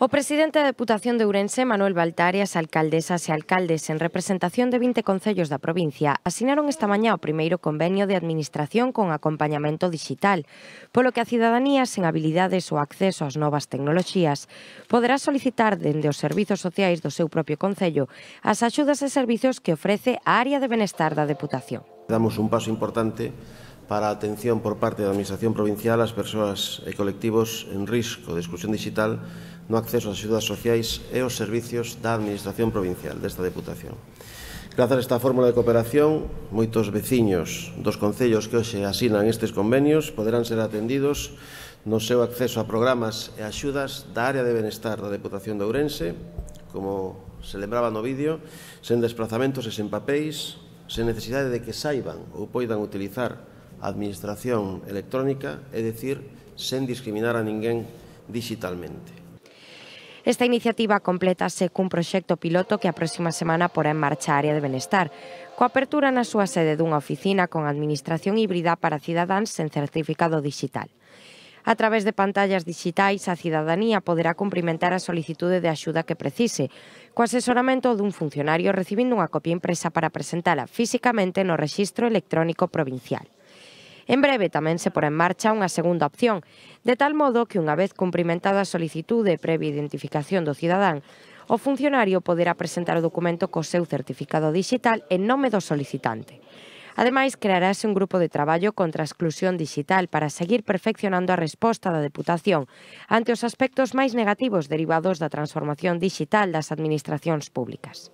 O presidente da Deputación de Ourense, Manuel Baltar, e as alcaldesas e alcaldes en representación de 20 concellos da provincia asinaron esta mañá o primeiro convenio de administración con acompañamento digital, polo que a cidadanía sen habilidades ou acceso ás novas tecnoloxías poderá solicitar dende os servizos sociais do seu propio concello as axudas e servizos que ofrece a área de benestar da Deputación. Damos un paso importante para a atención por parte da Administración Provincial ás persoas e colectivos en risco de exclusión digital no acceso ás axudas sociais e os servicios da Administración Provincial desta Deputación. Grazas a esta fórmula de cooperación, moitos veciños dos concellos que hoxe asinan estes convenios poderán ser atendidos no seu acceso a programas e axudas da área de benestar da Deputación de Ourense, como se lembraba no vídeo, sen desplazamentos e sen papéis, sen necesidade de que saiban ou poidan utilizar a administración electrónica, é dicir, sen discriminar a ninguén digitalmente. Esta iniciativa complétase cun proxecto piloto que a próxima semana porá en marcha a área de benestar, coa apertura na súa sede dunha oficina con administración híbrida para cidadáns sen certificado digital. A través de pantallas digitais, a cidadanía poderá cumprimentar a solicitude de axuda que precise, co asesoramento dun funcionario recibindo unha copia impresa para presentala físicamente no Rexistro Electrónico Provincial. En breve tamén se porá en marcha unha segunda opción, de tal modo que unha vez cumprimentada a solicitude e previa identificación do cidadán, o funcionario poderá presentar o documento co seu certificado digital en nome do solicitante. Ademais, crearase un grupo de traballo contra a exclusión digital para seguir perfeccionando a resposta da Deputación ante os aspectos máis negativos derivados da transformación digital das administracións públicas.